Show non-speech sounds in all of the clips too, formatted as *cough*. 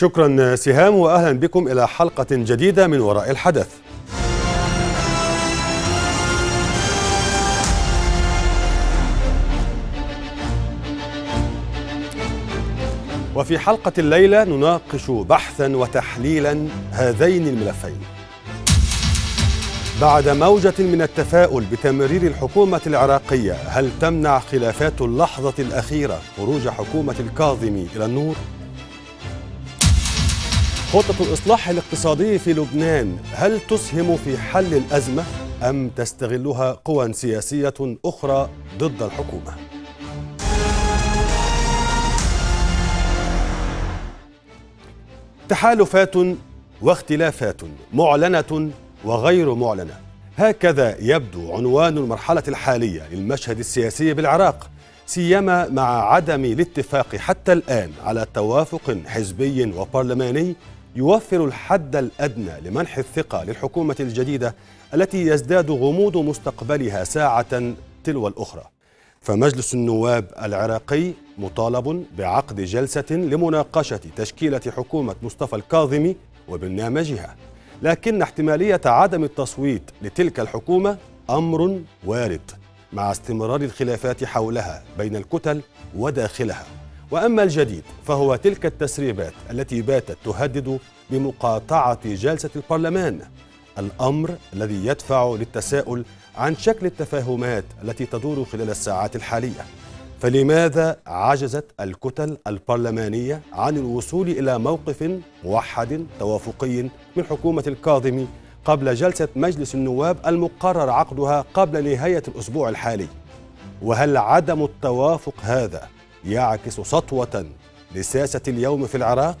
شكرا سهام واهلا بكم الى حلقه جديده من وراء الحدث وفي حلقه الليله نناقش بحثا وتحليلا هذين الملفين بعد موجة من التفاؤل بتمرير الحكومة العراقية هل تمنع خلافات اللحظة الأخيرة خروج حكومة الكاظمي إلى النور؟ خطة الإصلاح الاقتصادي في لبنان هل تسهم في حل الأزمة أم تستغلها قوى سياسية أخرى ضد الحكومة؟ تحالفات واختلافات معلنة وغير معلنة هكذا يبدو عنوان المرحلة الحالية للمشهد السياسي بالعراق سيما مع عدم الاتفاق حتى الآن على توافق حزبي وبرلماني يوفر الحد الأدنى لمنح الثقة للحكومة الجديدة التي يزداد غموض مستقبلها ساعة تلو الأخرى فمجلس النواب العراقي مطالب بعقد جلسة لمناقشة تشكيلة حكومة مصطفى الكاظمي وبرنامجها لكن احتمالية عدم التصويت لتلك الحكومة أمر وارد مع استمرار الخلافات حولها بين الكتل وداخلها وأما الجديد فهو تلك التسريبات التي باتت تهدد بمقاطعة جلسة البرلمان الأمر الذي يدفع للتساؤل عن شكل التفاهمات التي تدور خلال الساعات الحالية فلماذا عجزت الكتل البرلمانية عن الوصول إلى موقف موحد توافقي من حكومة الكاظمي قبل جلسة مجلس النواب المقرر عقدها قبل نهاية الأسبوع الحالي وهل عدم التوافق هذا يعكس سطوة لساسة اليوم في العراق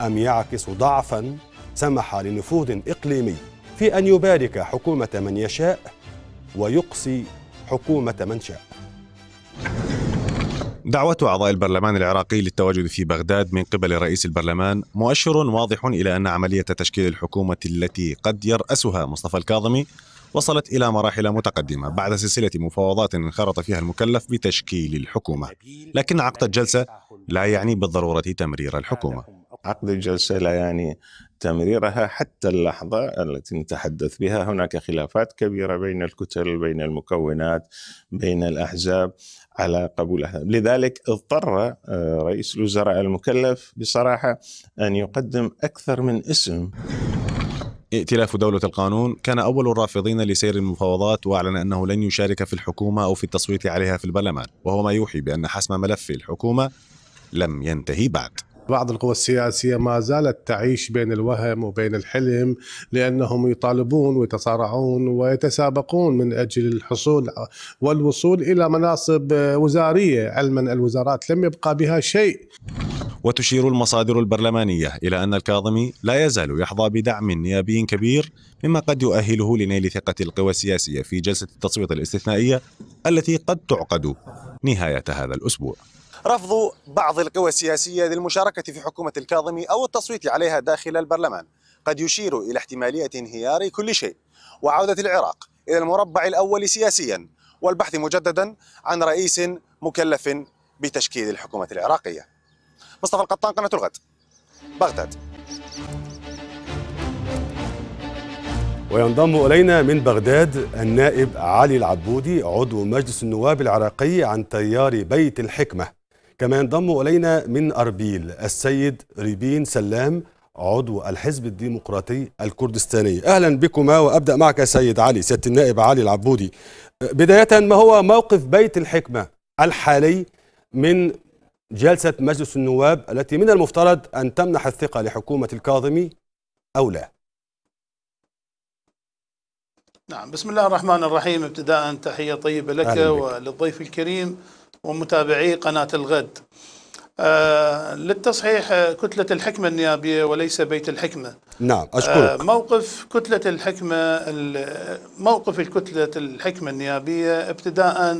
أم يعكس ضعفا سمح لنفوذ إقليمي في أن يبارك حكومة من يشاء ويقصي حكومة من شاء دعوة أعضاء البرلمان العراقي للتواجد في بغداد من قبل رئيس البرلمان مؤشر واضح إلى أن عملية تشكيل الحكومة التي قد يرأسها مصطفى الكاظمي وصلت إلى مراحل متقدمة بعد سلسلة مفاوضات انخرط فيها المكلف بتشكيل الحكومة لكن عقد الجلسة لا يعني بالضرورة تمرير الحكومة عقد الجلسة لا يعني تمريرها حتى اللحظة التي نتحدث بها هناك خلافات كبيرة بين الكتل بين المكونات بين الأحزاب على قبول أحزاب. لذلك اضطر آه، رئيس الوزراء المكلف بصراحة أن يقدم أكثر من اسم ائتلاف دولة القانون كان أول الرافضين لسير المفاوضات وأعلن أنه لن يشارك في الحكومة أو في التصويت عليها في البرلمان وهو ما يوحي بأن حسم ملف الحكومة لم ينتهي بعد بعض القوى السياسية ما زالت تعيش بين الوهم وبين الحلم لأنهم يطالبون ويتصارعون ويتسابقون من أجل الحصول والوصول إلى مناصب وزارية علما الوزارات لم يبقى بها شيء وتشير المصادر البرلمانية إلى أن الكاظمي لا يزال يحظى بدعم نيابي كبير مما قد يؤهله لنيل ثقة القوى السياسية في جلسة التصويت الاستثنائية التي قد تعقد نهاية هذا الأسبوع رفض بعض القوى السياسية للمشاركة في حكومة الكاظمي أو التصويت عليها داخل البرلمان قد يشير إلى احتمالية انهيار كل شيء وعودة العراق إلى المربع الأول سياسيا والبحث مجددا عن رئيس مكلف بتشكيل الحكومة العراقية مصطفى القطان قناة الغد بغداد وينضم إلينا من بغداد النائب علي العبودي عضو مجلس النواب العراقي عن تيار بيت الحكمة كما ينضم إلينا من أربيل السيد ريبين سلام عضو الحزب الديمقراطي الكردستاني أهلا بكما وأبدأ معك سيد علي سيادة النائب علي العبودي بداية ما هو موقف بيت الحكمة الحالي من جلسة مجلس النواب التي من المفترض أن تمنح الثقة لحكومة الكاظمي أو لا نعم بسم الله الرحمن الرحيم ابتداء تحية طيبة لك وللضيف الكريم ومتابعي قناة الغد آه للتصحيح آه، كتلة الحكمة النيابية وليس بيت الحكمة نعم أشكرك آه موقف كتلة الحكمة موقف الكتلة الحكمة النيابية ابتداء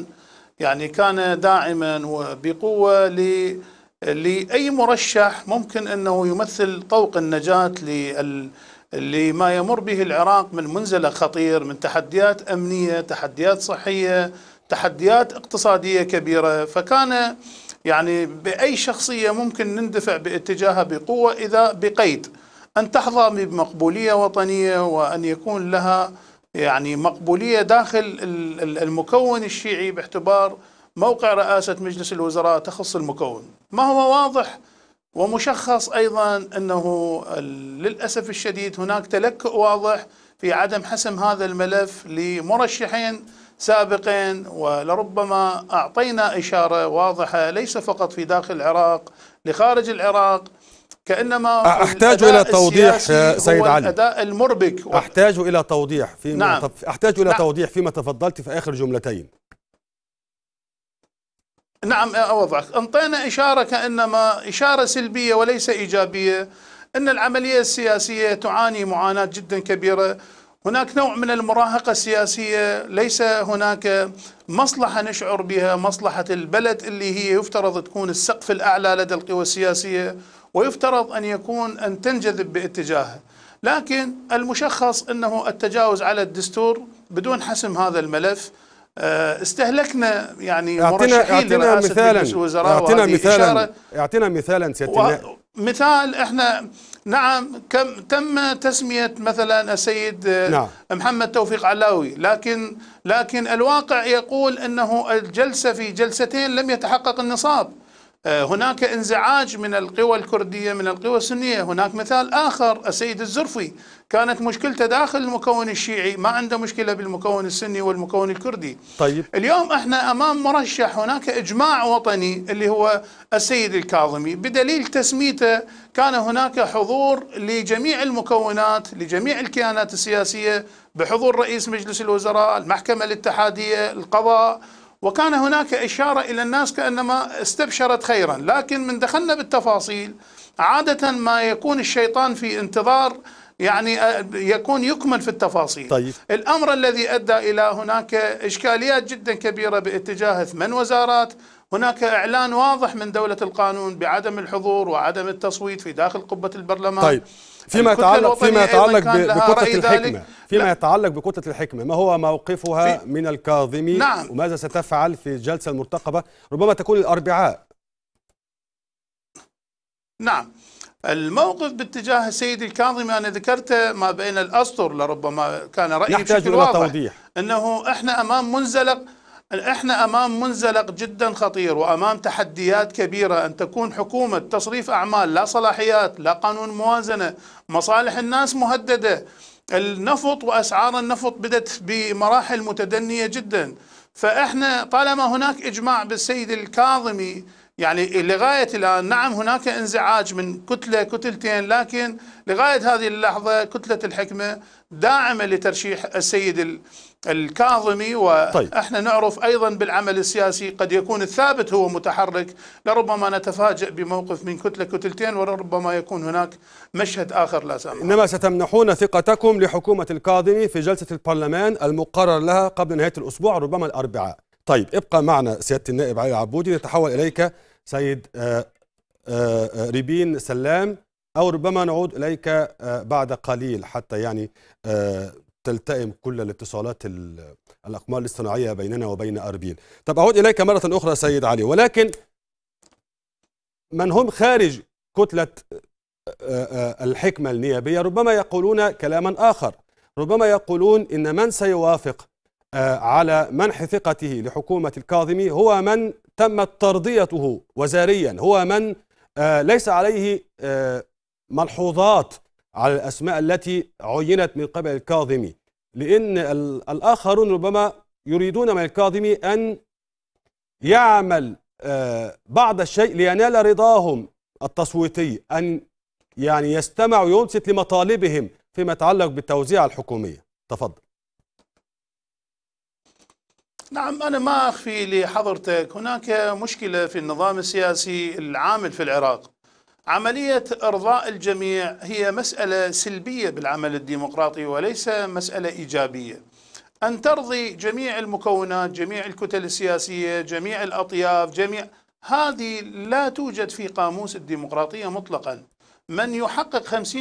يعني كان داعما وبقوة لأي مرشح ممكن أنه يمثل طوق النجاة لما يمر به العراق من منزلق خطير من تحديات أمنية تحديات صحية تحديات اقتصادية كبيرة فكان يعني بأي شخصية ممكن نندفع باتجاهها بقوة إذا بقيد أن تحظى بمقبولية وطنية وأن يكون لها يعني مقبولية داخل المكون الشيعي باعتبار موقع رئاسة مجلس الوزراء تخص المكون ما هو واضح ومشخص أيضا أنه للأسف الشديد هناك تلكؤ واضح في عدم حسم هذا الملف لمرشحين سابقين ولربما أعطينا إشارة واضحة ليس فقط في داخل العراق لخارج العراق كانما احتاج الى توضيح آه، سيد علي الاداء المربك و... احتاج الى توضيح في نعم. تف... احتاج الى نعم. توضيح فيما تفضلت في اخر جملتين نعم اوضح انطينا اشاره كانما اشاره سلبيه وليس ايجابيه ان العمليه السياسيه تعاني معاناه جدا كبيره هناك نوع من المراهقة السياسية ليس هناك مصلحة نشعر بها مصلحة البلد اللي هي يفترض تكون السقف الأعلى لدى القوى السياسية ويفترض أن يكون أن تنجذب باتجاهه لكن المشخص أنه التجاوز على الدستور بدون حسم هذا الملف آه، استهلكنا يعني مرشحين لرئاسة مثالا اعطينا مثالا اعطينا مثالا سيادة مثال احنا نعم كم تم تسمية مثلا السيد آه، نعم. محمد توفيق علاوي لكن لكن الواقع يقول انه الجلسة في جلستين لم يتحقق النصاب آه، هناك انزعاج من القوى الكردية من القوى السنية هناك مثال آخر السيد الزرفي كانت مشكلته داخل المكون الشيعي ما عنده مشكلة بالمكون السني والمكون الكردي طيب. اليوم احنا أمام مرشح هناك إجماع وطني اللي هو السيد الكاظمي بدليل تسميته كان هناك حضور لجميع المكونات لجميع الكيانات السياسية بحضور رئيس مجلس الوزراء المحكمة الاتحادية القضاء وكان هناك إشارة إلى الناس كأنما استبشرت خيرا لكن من دخلنا بالتفاصيل عادة ما يكون الشيطان في انتظار يعني يكون يكمل في التفاصيل طيب. الأمر الذي أدى إلى هناك إشكاليات جدا كبيرة باتجاه ثمان وزارات هناك إعلان واضح من دولة القانون بعدم الحضور وعدم التصويت في داخل قبة البرلمان طيب. فيما يتعلق فيما يتعلق بكتله الحكمه فيما يتعلق بكتله الحكمه ما هو موقفها من الكاظمي نعم. وماذا ستفعل في الجلسه المرتقبه ربما تكون الاربعاء نعم الموقف باتجاه السيد الكاظمي انا ذكرته ما بين الاسطر لربما كان رايي بشكل واضح توضيح. انه احنا امام منزلق احنا امام منزلق جدا خطير وامام تحديات كبيره ان تكون حكومه تصريف اعمال لا صلاحيات لا قانون موازنه مصالح الناس مهدده النفط واسعار النفط بدت بمراحل متدنيه جدا فاحنا طالما هناك اجماع بالسيد الكاظمي يعني لغاية الآن نعم هناك انزعاج من كتلة كتلتين لكن لغاية هذه اللحظة كتلة الحكمة داعمة لترشيح السيد الكاظمي طيب. وإحنا طيب. نعرف أيضا بالعمل السياسي قد يكون الثابت هو متحرك لربما نتفاجأ بموقف من كتلة كتلتين ولربما يكون هناك مشهد آخر لا سامح إنما ستمنحون ثقتكم لحكومة الكاظمي في جلسة البرلمان المقرر لها قبل نهاية الأسبوع ربما الأربعاء طيب ابقى معنا سيادة النائب علي العبودي نتحول إليك سيد آه، آه، آه، ريبين سلام أو ربما نعود إليك بعد قليل حتى يعني تلتئم كل الاتصالات الأقمار الاصطناعية بيننا وبين أربيل طب أعود إليك مرة أخرى سيد علي ولكن من هم خارج كتلة الحكمة النيابية ربما يقولون كلاما آخر ربما يقولون إن من سيوافق على منح ثقته لحكومة الكاظمي هو من تمت ترضيته وزاريا هو من آه، ليس عليه آه، ملحوظات على الأسماء التي عينت من قبل الكاظمي لأن الآخرون ربما يريدون من الكاظمي أن يعمل آه، بعض الشيء لينال رضاهم التصويتي أن يعني يستمع وينصت لمطالبهم فيما يتعلق بالتوزيع الحكومية تفضل نعم أنا ما أخفي لحضرتك هناك مشكلة في النظام السياسي العامل في العراق عملية إرضاء الجميع هي مسألة سلبية بالعمل الديمقراطي وليس مسألة إيجابية أن ترضي جميع المكونات جميع الكتل السياسية جميع الأطياف جميع هذه لا توجد في قاموس الديمقراطية مطلقا من يحقق 50%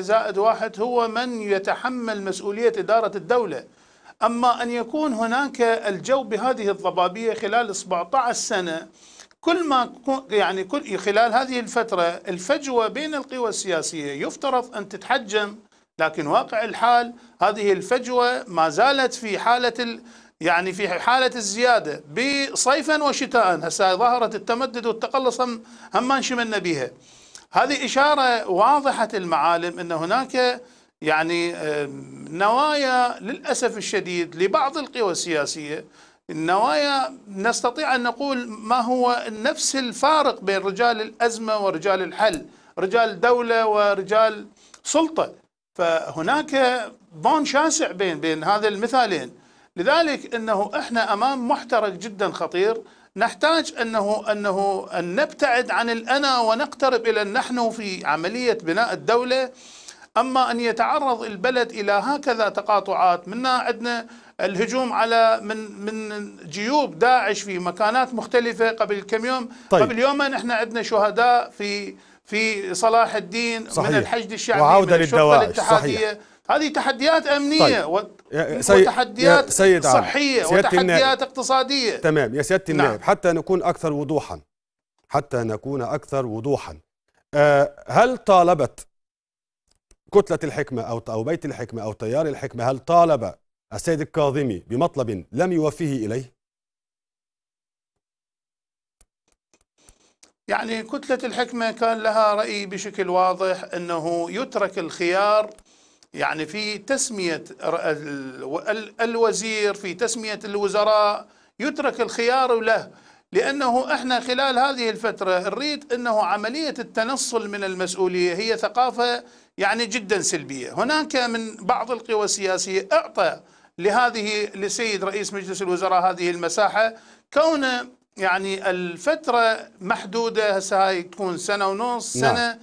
زائد واحد هو من يتحمل مسؤولية إدارة الدولة أما أن يكون هناك الجو بهذه الضبابية خلال 17 سنة كل ما يعني كل خلال هذه الفترة الفجوة بين القوى السياسية يفترض أن تتحجم لكن واقع الحال هذه الفجوة ما زالت في حالة ال يعني في حالة الزيادة بصيفا وشتاء هسه ظهرت التمدد والتقلص هم, ما انشملنا بها هذه إشارة واضحة المعالم أن هناك يعني نوايا للأسف الشديد لبعض القوى السياسية النوايا نستطيع أن نقول ما هو نفس الفارق بين رجال الأزمة ورجال الحل رجال دولة ورجال سلطة فهناك بون شاسع بين بين هذا المثالين لذلك انه احنا امام محترق جدا خطير نحتاج انه انه ان نبتعد عن الانا ونقترب الى النحن في عمليه بناء الدوله أما أن يتعرض البلد إلى هكذا تقاطعات منا عندنا الهجوم على من من جيوب داعش في مكانات مختلفة قبل كم يوم طيب. قبل يومين نحن عندنا شهداء في في صلاح الدين صحيح. من الحشد الشعبي وعودة للدواعش الاتحادية هذه تحديات امنيه طيب. سي... وتحديات سيد صحيه وتحديات النائب. اقتصاديه تمام يا سياده نعم. النائب نعم. حتى نكون اكثر وضوحا حتى نكون اكثر وضوحا أه هل طالبت كتلة الحكمة أو أو بيت الحكمة أو تيار الحكمة هل طالب السيد الكاظمي بمطلب لم يوفيه إليه؟ يعني كتلة الحكمة كان لها رأي بشكل واضح أنه يترك الخيار يعني في تسمية الوزير في تسمية الوزراء يترك الخيار له لأنه احنا خلال هذه الفترة نريد أنه عملية التنصل من المسؤولية هي ثقافة يعني جدا سلبية هناك من بعض القوى السياسية أعطى لهذه لسيد رئيس مجلس الوزراء هذه المساحة كون يعني الفترة محدودة هسه هاي تكون سنة ونص نعم. سنة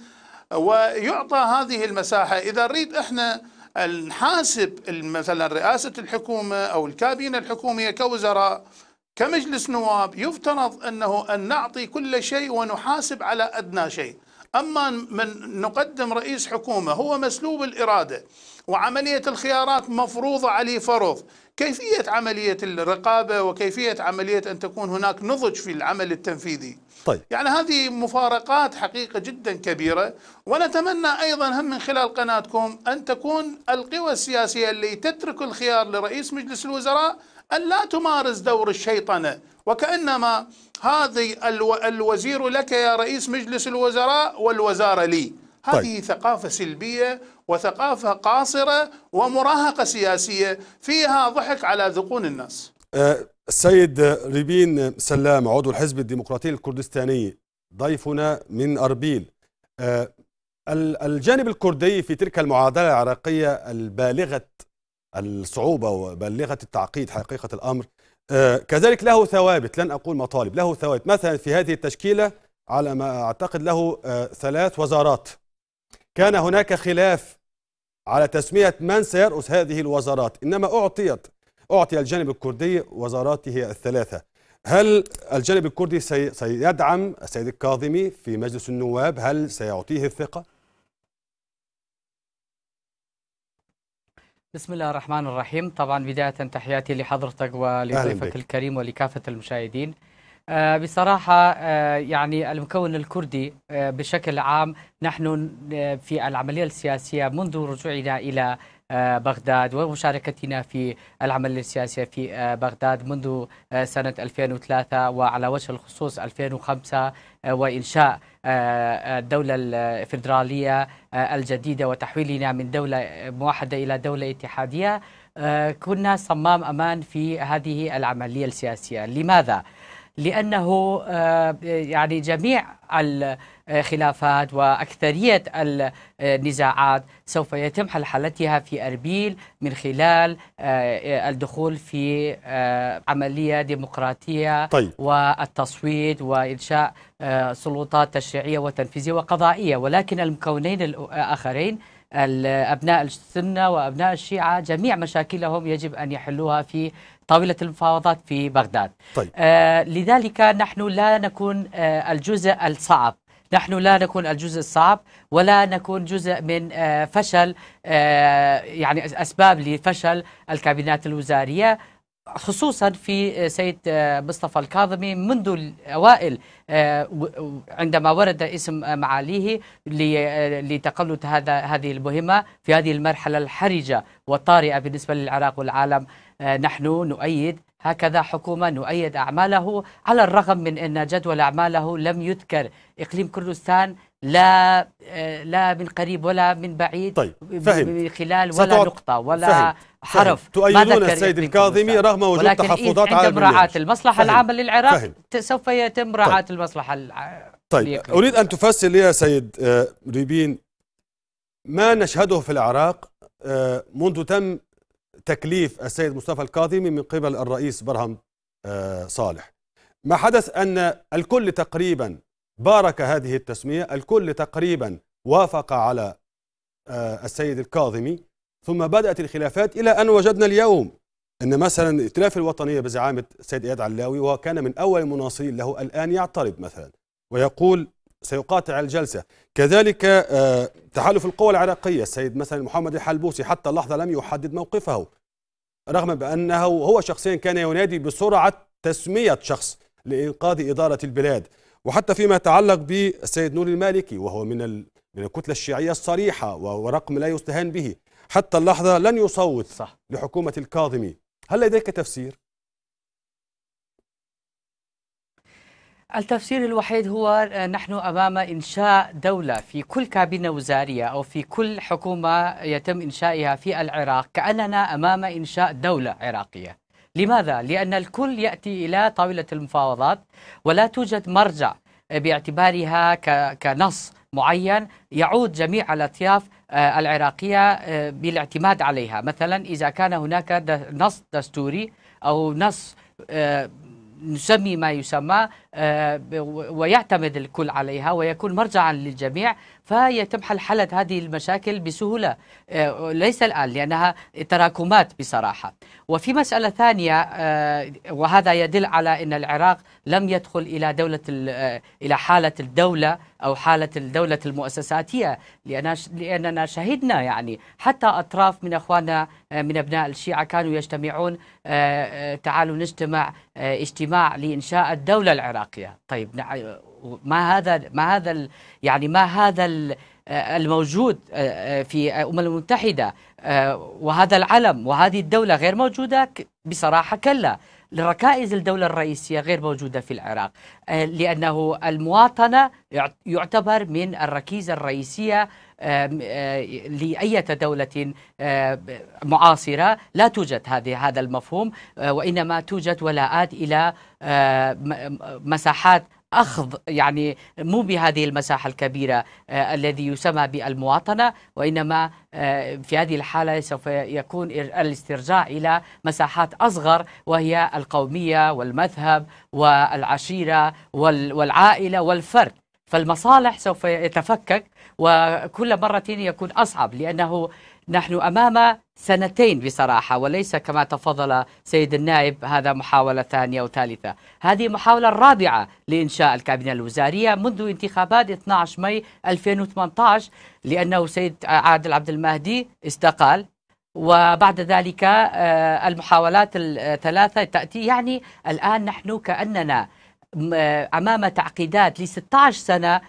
ويعطى هذه المساحة إذا نريد إحنا نحاسب مثلا رئاسة الحكومة أو الكابينة الحكومية كوزراء كمجلس نواب يفترض أنه أن نعطي كل شيء ونحاسب على أدنى شيء أما من نقدم رئيس حكومة هو مسلوب الإرادة وعملية الخيارات مفروضة عليه فرض كيفية عملية الرقابة وكيفية عملية أن تكون هناك نضج في العمل التنفيذي طيب. يعني هذه مفارقات حقيقة جدا كبيرة ونتمنى أيضا هم من خلال قناتكم أن تكون القوى السياسية اللي تترك الخيار لرئيس مجلس الوزراء أن لا تمارس دور الشيطنة وكأنما هذه الو... الوزير لك يا رئيس مجلس الوزراء والوزارة لي هذه طيب. ثقافة سلبية وثقافة قاصرة ومراهقة سياسية فيها ضحك على ذقون الناس أه، السيد ريبين سلام عضو الحزب الديمقراطي الكردستاني ضيفنا من أربيل أه، الجانب الكردي في تلك المعادلة العراقية البالغة الصعوبة وبلغة التعقيد حقيقة الأمر آه، كذلك له ثوابت لن أقول مطالب له ثوابت مثلا في هذه التشكيلة على ما أعتقد له آه، ثلاث وزارات كان هناك خلاف على تسمية من سيرأس هذه الوزارات إنما أعطيت أعطي الجانب الكردي وزاراته الثلاثة هل الجانب الكردي سيدعم السيد الكاظمي في مجلس النواب هل سيعطيه الثقة؟ بسم الله الرحمن الرحيم طبعا بداية تحياتي لحضرتك ولضيفك الكريم ولكافة المشاهدين آه، بصراحة آه، يعني المكون الكردي آه، بشكل عام نحن في العملية السياسية منذ رجوعنا إلى بغداد ومشاركتنا في العملية السياسية في بغداد منذ سنة 2003 وعلى وجه الخصوص 2005 وإنشاء آه، آه، الدولة الفيدرالية آه، الجديدة وتحويلنا من دولة موحدة إلى دولة اتحادية كنا صمام أمان في هذه العملية السياسية لماذا؟ لأنه آه، يعني جميع الخلافات آه، وأكثرية النزاعات آه، سوف يتم حل حالتها في أربيل من خلال الدخول في عملية ديمقراطية طيب. والتصويت وإنشاء سلطات تشريعية وتنفيذية وقضائية ولكن المكونين الآخرين أبناء السنة وأبناء الشيعة جميع مشاكلهم يجب أن يحلوها في طاولة المفاوضات في بغداد طيب. آه لذلك نحن لا نكون آه الجزء الصعب نحن لا نكون الجزء الصعب ولا نكون جزء من آه، فشل آه، يعني أسباب لفشل الكابينات الوزارية خصوصا في آه، سيد آه، مصطفى الكاظمي منذ الأوائل آه، عندما ورد اسم معاليه لتقلد هذا هذه المهمة في هذه المرحلة الحرجة والطارئة بالنسبة للعراق والعالم نحن نؤيد هكذا حكومة نؤيد أعماله على الرغم من أن جدول أعماله لم يذكر إقليم كردستان لا لا من قريب ولا من بعيد طيب. فهمت. خلال ولا سأتوقع. نقطة ولا فهمت. حرف تؤيدون السيد الكاظمي رغم وجود ولكن تحفظات إيه عند مراعاة المصلحة العامة للعراق سوف يتم مراعاة طيب. المصلحة العامة طيب ليكليك. أريد أن تفسر لي يا سيد آه، ريبين ما نشهده في العراق آه، منذ تم تكليف السيد مصطفى الكاظمي من قبل الرئيس برهم آه، صالح ما حدث أن الكل تقريبا بارك هذه التسمية الكل تقريبا وافق على السيد الكاظمي ثم بدأت الخلافات إلى أن وجدنا اليوم أن مثلا الائتلاف الوطنية بزعامة السيد إياد علاوي وهو كان من أول المناصرين له الآن يعترض مثلا ويقول سيقاطع الجلسة كذلك آه، تحالف القوى العراقية السيد مثلا محمد الحلبوسي حتى اللحظة لم يحدد موقفه رغم بأنه هو شخصيا كان ينادي بسرعة تسمية شخص لإنقاذ إدارة البلاد وحتى فيما يتعلق بالسيد نور المالكي وهو من من الكتلة الشيعية الصريحة ورقم لا يستهان به حتى اللحظة لن يصوت صح. لحكومة الكاظمي هل لديك تفسير؟ التفسير الوحيد هو آه، نحن أمام إنشاء دولة في كل كابينة وزارية أو في كل حكومة يتم إنشائها في العراق كأننا أمام إنشاء دولة عراقية لماذا؟ لأن الكل يأتي إلى طاولة المفاوضات ولا توجد مرجع آه، باعتبارها كنص معين يعود جميع الأطياف آه، العراقية آه، بالاعتماد عليها مثلا إذا كان هناك نص دستوري أو نص آه، نسمي ما يسمى آه، ويعتمد الكل عليها ويكون مرجعا للجميع فيتم حل حلة هذه المشاكل بسهولة آه، ليس الآن لأنها تراكمات بصراحة وفي مسألة ثانية آه، وهذا يدل على أن العراق لم يدخل إلى دولة إلى حالة الدولة أو حالة الدولة المؤسساتية لأننا شهدنا يعني حتى أطراف من أخواننا من أبناء الشيعة كانوا يجتمعون تعالوا نجتمع اجتماع لإنشاء الدولة العراقية باقيه طيب ما هذا ما هذا يعني ما هذا الموجود آه، آه، في الامم المتحده آه، وهذا العلم وهذه الدوله غير موجوده بصراحه كلا لركائز الدولة الرئيسية غير موجودة في العراق آه، لأنه المواطنة يعتبر من الركيزة الرئيسية آه، لأية دولة آه، معاصرة لا توجد هذه هذا المفهوم وإنما توجد ولاءات إلى مساحات أخذ يعني مو بهذه المساحة الكبيرة آه، الذي يسمى بالمواطنة وإنما آه، في هذه الحالة سوف يكون الاسترجاع إلى مساحات أصغر وهي القومية والمذهب والعشيرة والعائلة والفرد فالمصالح سوف يتفكك وكل مرة يكون أصعب لأنه نحن أمام سنتين بصراحة وليس كما تفضل سيد النائب هذا محاولة ثانية وثالثة هذه محاولة الرابعة لإنشاء الكابينة الوزارية منذ انتخابات 12 ماي 2018 لأنه سيد عادل عبد المهدي استقال وبعد ذلك آه، المحاولات الثلاثة تأتي يعني الآن نحن كأننا آه، امام تعقيدات ل 16 سنه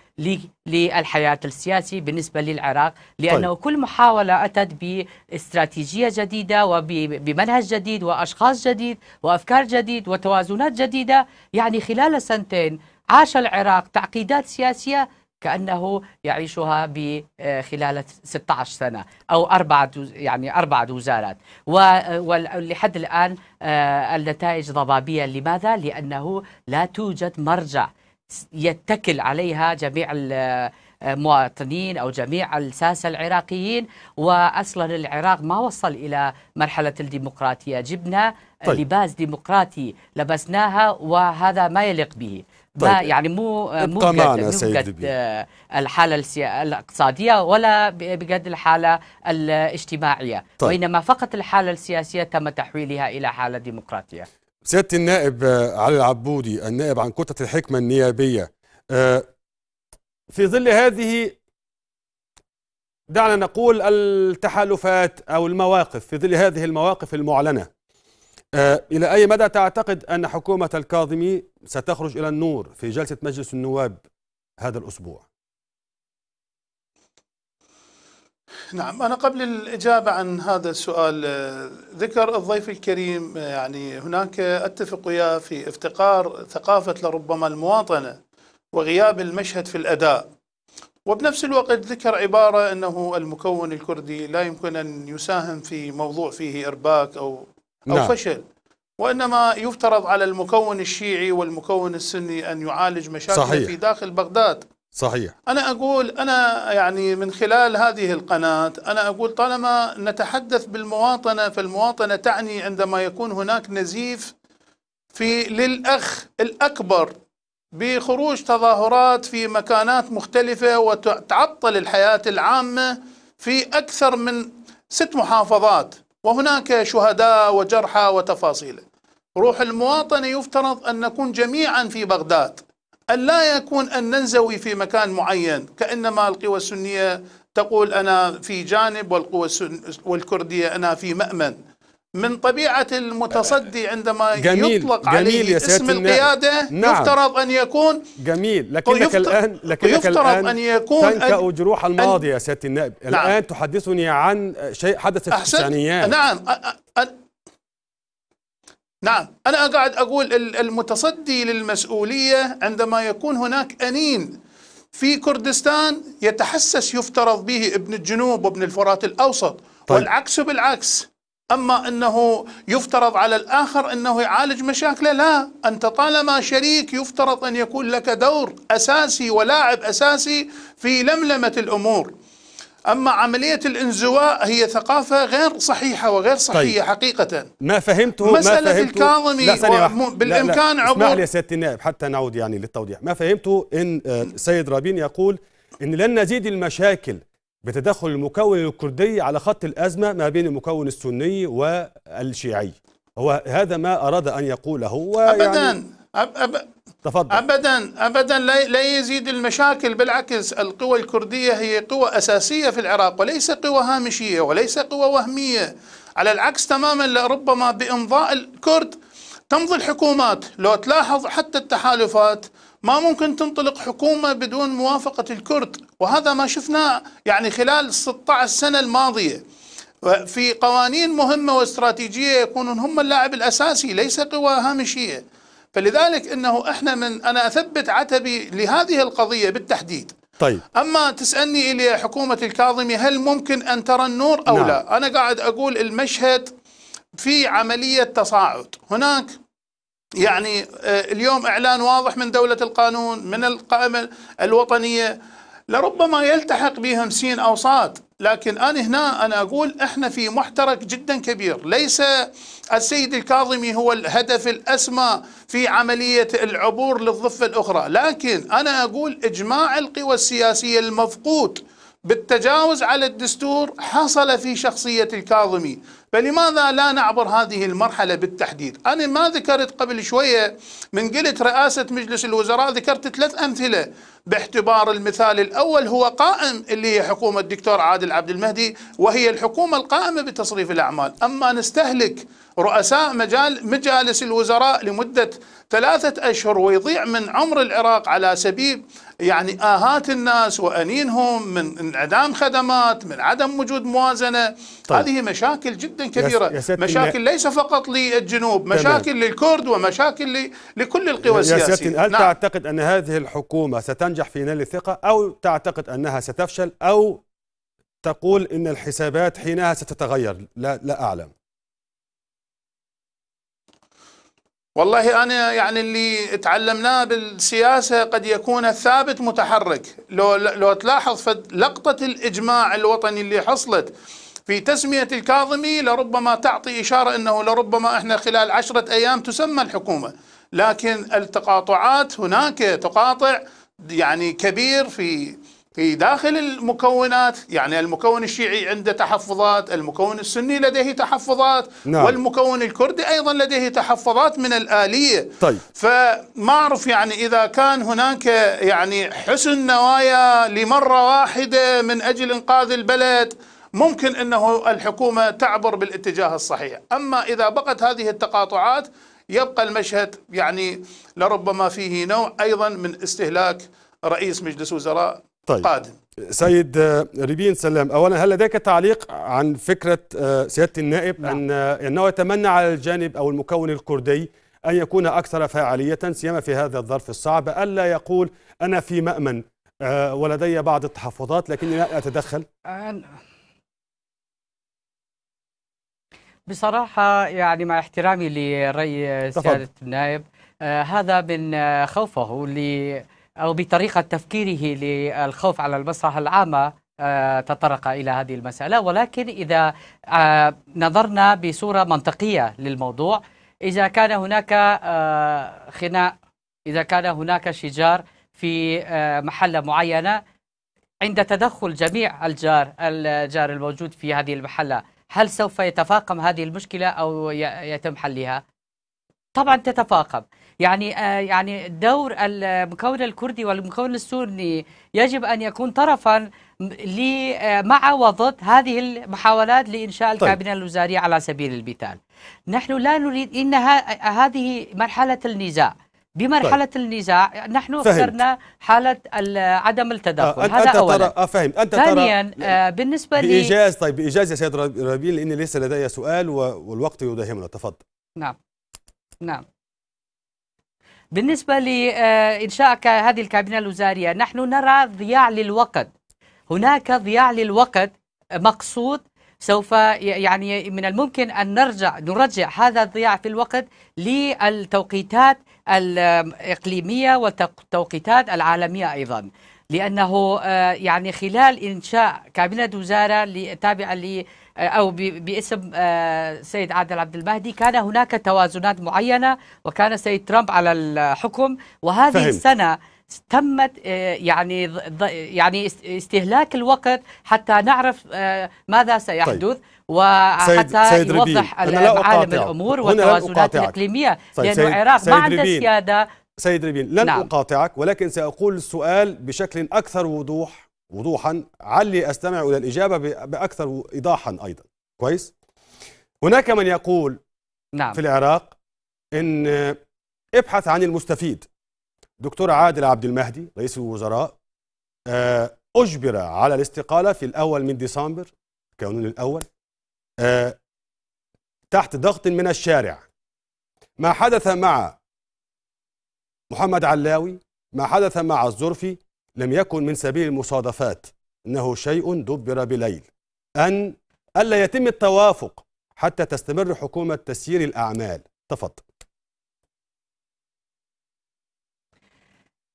للحياة السياسية بالنسبة للعراق لأنه طيب. كل محاولة أتت باستراتيجية جديدة وبمنهج جديد وأشخاص جديد وأفكار جديد وتوازنات جديدة يعني خلال سنتين عاش العراق تعقيدات سياسية كانه يعيشها آه، خلال 16 سنه او اربعه يعني اربعه وزارات ولحد آه، الان آه، النتائج ضبابيه لماذا؟ لانه لا توجد مرجع يتكل عليها جميع مواطنين او جميع الساسه العراقيين واصلا العراق ما وصل الى مرحله الديمقراطيه جبنا طيب. لباس ديمقراطي لبسناها وهذا ما يليق به طيب. ما يعني مو موجد, بجد الحالة الاقتصادية ولا بجد الحالة الاجتماعية طيب. وإنما فقط الحالة السياسية تم تحويلها إلى حالة ديمقراطية سيادة النائب آه، علي العبودي النائب عن كتلة الحكمة النيابية آه، في ظل هذه دعنا نقول التحالفات أو المواقف في ظل هذه المواقف المعلنة آه، إلى أي مدى تعتقد أن حكومة الكاظمي ستخرج إلى النور في جلسة مجلس النواب هذا الأسبوع؟ نعم أنا قبل الإجابة عن هذا السؤال آه، ذكر الضيف الكريم آه، يعني هناك أتفق وياه في افتقار ثقافة لربما المواطنة وغياب المشهد في الأداء وبنفس الوقت ذكر عبارة أنه المكون الكردي لا يمكن أن يساهم في موضوع فيه إرباك أو أو نعم. فشل وإنما يفترض على المكون الشيعي والمكون السني أن يعالج مشاكل صحيح. في داخل بغداد صحيح أنا أقول أنا يعني من خلال هذه القناة أنا أقول طالما نتحدث بالمواطنة فالمواطنة تعني عندما يكون هناك نزيف في للأخ الأكبر بخروج تظاهرات في مكانات مختلفة وتعطل الحياة العامة في أكثر من ست محافظات وهناك شهداء وجرحى وتفاصيل روح المواطنة يفترض أن نكون جميعا في بغداد أن لا يكون أن ننزوي في مكان معين كأنما القوى السنية تقول أنا في جانب والقوى والكردية أنا في مأمن من طبيعة المتصدي عندما جميل يطلق جميل عليه يا اسم القيادة نعم يفترض أن يكون جميل لكنك يفترض الآن لكنك يفترض الآن أن يكون تنكأ جروح الماضي يا سيادة النائب نعم الآن تحدثني عن شيء حدث في الثانيات نعم نعم أنا قاعد أقول المتصدي للمسؤولية عندما يكون هناك أنين في كردستان يتحسس يفترض به ابن الجنوب وابن الفرات الأوسط طيب. والعكس بالعكس أما أنه يفترض على الآخر أنه يعالج مشاكله لا أنت طالما شريك يفترض أن يكون لك دور أساسي ولاعب أساسي في لملمة الأمور أما عملية الانزواء هي ثقافة غير صحيحة وغير صحية طيب. حقيقة ما فهمته مسألة ما فهمته الكاظمي بالإمكان لا لا. عبور لي يا سيادة النائب حتى نعود يعني للتوضيح ما فهمته إن آه، سيد رابين يقول إن لن نزيد المشاكل بتدخل المكون الكردي على خط الأزمة ما بين المكون السني والشيعي هو هذا ما أراد أن يقوله ويعني أبدا أب أب تفضل أبدا أبدا لا يزيد المشاكل بالعكس القوى الكردية هي قوى أساسية في العراق وليس قوى هامشية وليس قوى وهمية على العكس تماما لربما بإمضاء الكرد تمضي الحكومات لو تلاحظ حتى التحالفات ما ممكن تنطلق حكومة بدون موافقة الكرد وهذا ما شفناه يعني خلال 16 سنة الماضية في قوانين مهمة واستراتيجية يكونون هم اللاعب الأساسي ليس قوى هامشية فلذلك انه احنا من انا اثبت عتبي لهذه القضيه بالتحديد طيب اما تسالني الى حكومه الكاظمي هل ممكن ان ترى النور او نعم. لا انا قاعد اقول المشهد في عمليه تصاعد هناك يعني آه، اليوم إعلان واضح من دولة القانون من القائمة الوطنية لربما يلتحق بهم سين أو صاد لكن أنا هنا أنا أقول إحنا في محترك جدا كبير ليس السيد الكاظمي هو الهدف الأسمى في عملية العبور للضفة الأخرى لكن أنا أقول إجماع القوى السياسية المفقود بالتجاوز على الدستور حصل في شخصية الكاظمي فلماذا لا نعبر هذه المرحلة بالتحديد أنا ما ذكرت قبل شوية من قلت رئاسة مجلس الوزراء ذكرت ثلاث أمثلة باعتبار المثال الأول هو قائم اللي هي حكومة الدكتور عادل عبد المهدي وهي الحكومة القائمة بتصريف الأعمال أما نستهلك رؤساء مجال مجالس الوزراء لمدة ثلاثة أشهر ويضيع من عمر العراق على سبيل يعني آهات الناس وأنينهم من انعدام خدمات من عدم وجود موازنة طيب. هذه مشاكل جدا كبيرة يس مشاكل ليس فقط للجنوب مشاكل تمام. للكرد ومشاكل لكل القوى السياسية هل نعم. تعتقد أن هذه الحكومة ستنجح في نيل الثقة أو تعتقد أنها ستفشل أو تقول إن الحسابات حينها ستتغير لا, لا أعلم والله أنا يعني اللي تعلمناه بالسياسة قد يكون الثابت متحرك لو, لو تلاحظ لقطة الإجماع الوطني اللي حصلت في تسمية الكاظمي لربما تعطي إشارة أنه لربما إحنا خلال عشرة أيام تسمى الحكومة لكن التقاطعات هناك تقاطع يعني كبير في في داخل المكونات يعني المكون الشيعي عنده تحفظات المكون السني لديه تحفظات نعم. والمكون الكردي أيضا لديه تحفظات من الآلية طيب. فما أعرف يعني إذا كان هناك يعني حسن نوايا لمرة واحدة من أجل إنقاذ البلد ممكن أنه الحكومة تعبر بالاتجاه الصحيح أما إذا بقت هذه التقاطعات يبقى المشهد يعني لربما فيه نوع أيضا من استهلاك رئيس مجلس وزراء طيب قادم سيد ريبين سلام اولا هل لديك تعليق عن فكره آه، سياده النائب نعم. ان آه، انه يتمنى على الجانب او المكون الكردي ان يكون اكثر فاعليه سيما في هذا الظرف الصعب الا يقول انا في مامن آه، ولدي بعض التحفظات لكني لا اتدخل بصراحه يعني مع احترامي لراي سياده النائب هذا من خوفه اللي أو بطريقة تفكيره للخوف على المصلحة العامة آه، تطرق إلى هذه المسألة ولكن إذا آه، نظرنا بصورة منطقية للموضوع إذا كان هناك آه، خناق إذا كان هناك شجار في محلة معينة عند تدخل جميع الجار الجار الموجود في هذه المحلة هل سوف يتفاقم هذه المشكلة أو يتم حلها؟ طبعا تتفاقم يعني آه يعني دور المكون الكردي والمكون السوري يجب أن يكون طرفا مع وضد هذه المحاولات لإنشاء طيب. الكابينة الوزارية على سبيل المثال نحن لا نريد انها هذه مرحلة النزاع بمرحلة طيب. النزاع نحن اخترنا حالة عدم التدخل آه أنت هذا أنت أولا أه، ترى آه فهم. أنت ثانيا ترى آه بالنسبة بإيجاز طيب بإيجاز يا سيد ربيل لأن ليس لدي سؤال والوقت يداهمنا تفضل نعم نعم بالنسبة لإنشاء آه، هذه الكابينة الوزارية نحن نرى ضياع للوقت هناك ضياع للوقت مقصود سوف يعني من الممكن أن نرجع نرجع هذا الضياع في الوقت للتوقيتات الإقليمية والتوقيتات العالمية أيضا لأنه آه، يعني خلال إنشاء كابينة وزارة تابعة أو باسم آه، سيد عادل عبد المهدي كان هناك توازنات معينة وكان سيد ترامب على الحكم وهذه فهم. السنة تمت آه، يعني يعني استهلاك الوقت حتى نعرف آه، ماذا سيحدث طيب. وحتى سيد يوضح طيب، سيد عالم الامور والتوازنات الاقليميه طيب لانه العراق ما عنده سياده سيد ريبين لن نعم. اقاطعك ولكن ساقول السؤال بشكل اكثر وضوح وضوحا علي استمع الى الاجابه باكثر ايضاحا ايضا كويس هناك من يقول نعم. في العراق ان ابحث عن المستفيد دكتور عادل عبد المهدي رئيس الوزراء آه، اجبر على الاستقاله في الاول من ديسمبر كانون الاول آه، تحت ضغط من الشارع ما حدث مع محمد علاوي ما حدث مع الزرفي لم يكن من سبيل المصادفات إنه شيء دبر بليل أن ألا يتم التوافق حتى تستمر حكومة تسيير الأعمال تفضل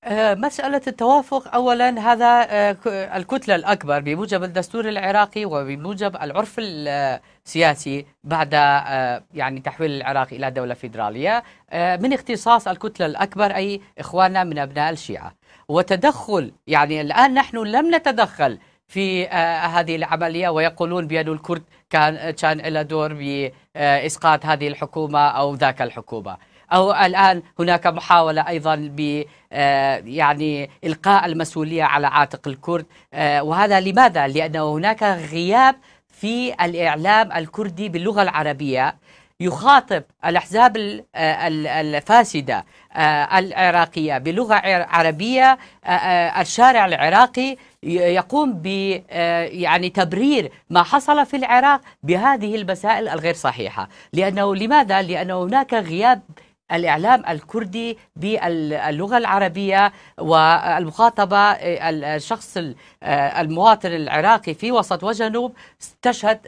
أه، مسألة التوافق أولا هذا أه، الكتلة الأكبر بموجب الدستور العراقي وبموجب العرف السياسي بعد أه، يعني تحويل العراق إلى دولة فيدرالية من اختصاص الكتلة الأكبر أي إخواننا من أبناء الشيعة وتدخل يعني الآن نحن لم نتدخل في آه، هذه العملية ويقولون بأن الكرد كان كان له دور بإسقاط هذه الحكومة أو ذاك الحكومة أو الآن هناك محاولة أيضا ب آه، يعني إلقاء المسؤولية على عاتق الكرد آه، وهذا لماذا؟ لأنه هناك غياب في الإعلام الكردي باللغة العربية يخاطب الأحزاب آه، الفاسدة آه، العراقية بلغة عربية آه، الشارع العراقي يقوم ب يعني تبرير ما حصل في العراق بهذه المسائل الغير صحيحة لأنه لماذا؟ لأن هناك غياب الإعلام الكردي باللغة العربية والمخاطبة الشخص المواطن العراقي في وسط وجنوب استشهد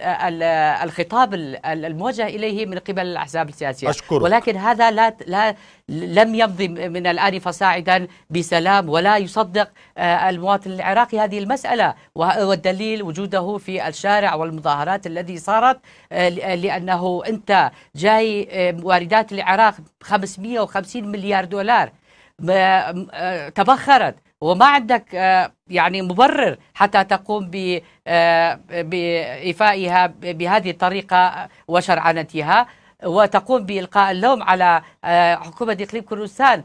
الخطاب الموجه إليه من قبل الأحزاب السياسية أشكرك. ولكن هذا لا لا لم يمضي من الآن فصاعدا بسلام ولا يصدق آه، المواطن العراقي هذه المسألة والدليل وجوده في الشارع والمظاهرات التي صارت آه، لأنه أنت جاي آه، واردات العراق 550 مليار دولار تبخرت وما عندك يعني مبرر حتى تقوم بإيفائها بهذه الطريقة وشرعنتها وتقوم بإلقاء اللوم على آه، حكومة إقليم كردستان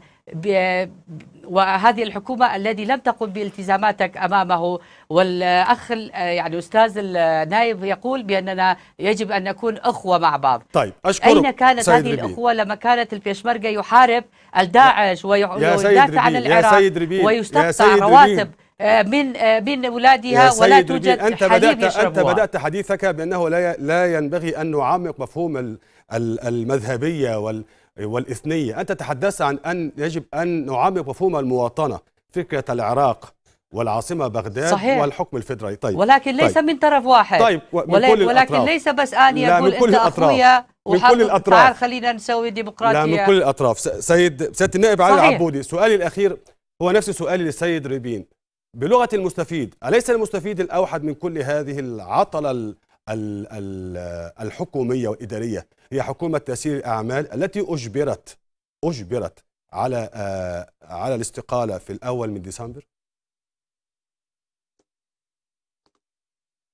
وهذه الحكومة التي لم تقم بالتزاماتك أمامه والأخ آه، يعني أستاذ النائب آه، يقول بأننا يجب أن نكون أخوة مع بعض طيب أشكرك أين كانت هذه ربيل. الأخوة لما كانت البيشمركة يحارب الداعش ويدافع عن العراق ويستقطع رواتب من من اولادها ولا توجد أنت بدأت انت بدات حديثك بانه لا لا ينبغي ان نعمق مفهوم المذهبية والإثنية أنت تحدثت عن أن يجب أن نعمق مفهوم المواطنة فكرة العراق والعاصمة بغداد صحيح. والحكم الفيدرالي طيب ولكن ليس طيب. من طرف واحد طيب ولكن, كل ولكن ليس بس أن يقول أنت أخويا من كل الأطراف تعال خلينا نسوي ديمقراطية لا من كل الأطراف سيد سيادة النائب علي العبودي سؤالي الأخير هو نفس سؤالي للسيد ريبين بلغة المستفيد أليس المستفيد الأوحد من كل هذه العطلة الحكومية والإدارية هي حكومة تسيير الأعمال التي أجبرت أجبرت على آه، على الاستقالة في الأول من ديسمبر؟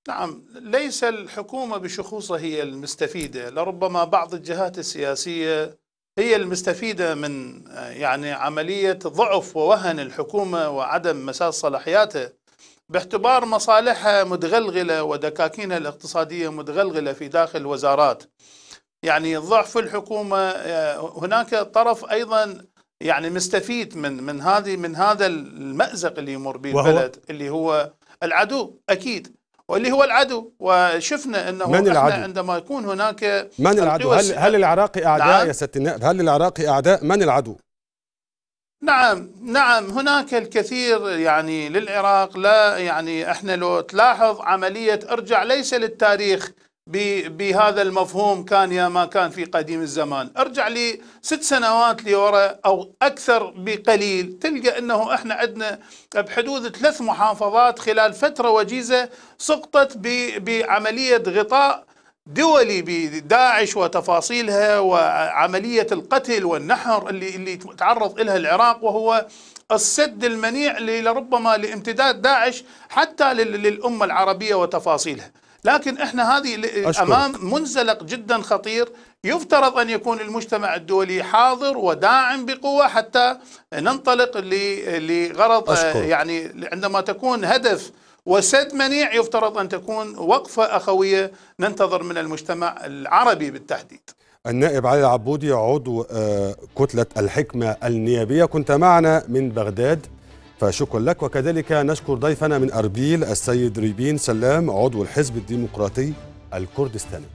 نعم ليس الحكومة بشخوصها هي المستفيدة لربما بعض الجهات السياسية هي المستفيدة من آه، يعني عملية ضعف ووهن الحكومة وعدم مساس صلاحياتها باعتبار مصالحها متغلغلة ودكاكينها الاقتصادية متغلغلة في داخل الوزارات يعني ضعف الحكومة آه، هناك طرف أيضا يعني مستفيد من من هذه من هذا المأزق اللي يمر به البلد اللي هو العدو أكيد واللي هو العدو وشفنا انه من العدو؟ احنا عندما يكون هناك من العدو؟ هل هل العراقي اعداء نعم؟ يا سيادة النائب؟ هل العراقي اعداء؟ من العدو؟ نعم نعم هناك الكثير يعني للعراق لا يعني احنا لو تلاحظ عمليه ارجع ليس للتاريخ بهذا المفهوم كان يا ما كان في قديم الزمان ارجع لي ست سنوات لورا أو أكثر بقليل تلقى أنه إحنا عندنا بحدود ثلاث محافظات خلال فترة وجيزة سقطت بعملية غطاء دولي بداعش وتفاصيلها وعملية القتل والنحر اللي, اللي تعرض إلها العراق وهو السد المنيع لربما لامتداد داعش حتى للأمة العربية وتفاصيلها لكن احنا هذه أشكرك. امام منزلق جدا خطير يفترض ان يكون المجتمع الدولي حاضر وداعم بقوه حتى ننطلق لغرض آه، أشكرك. يعني عندما تكون هدف وسد منيع يفترض أن تكون وقفة أخوية ننتظر من المجتمع العربي بالتحديد النائب علي العبودي عضو آه، كتلة الحكمة النيابية كنت معنا من بغداد فشكرا لك وكذلك نشكر ضيفنا من أربيل السيد ريبين سلام عضو الحزب الديمقراطي الكردستاني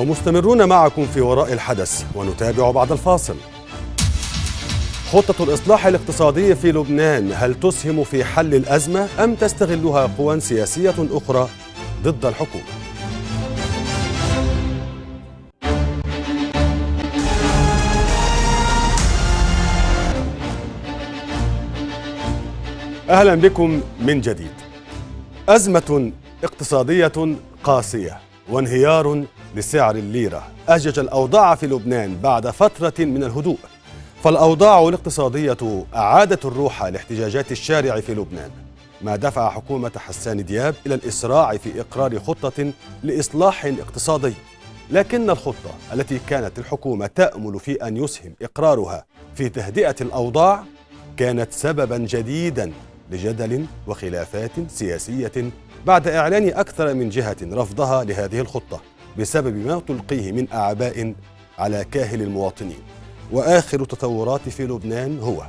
ومستمرون معكم في وراء الحدث ونتابع بعد الفاصل خطة الإصلاح الاقتصادي في لبنان هل تسهم في حل الأزمة أم تستغلها قوى سياسية أخرى ضد الحكومة؟ أهلا بكم من جديد أزمة اقتصادية قاسية وانهيار لسعر الليرة أجج الأوضاع في لبنان بعد فترة من الهدوء فالأوضاع الاقتصادية أعادت الروح لاحتجاجات الشارع في لبنان ما دفع حكومة حسان دياب إلى الإسراع في إقرار خطة لإصلاح اقتصادي لكن الخطة التي كانت الحكومة تأمل في أن يسهم إقرارها في تهدئة الأوضاع كانت سببا جديدا لجدل وخلافات سياسية بعد إعلان أكثر من جهة رفضها لهذه الخطة بسبب ما تلقيه من أعباء على كاهل المواطنين وآخر تطورات في لبنان هو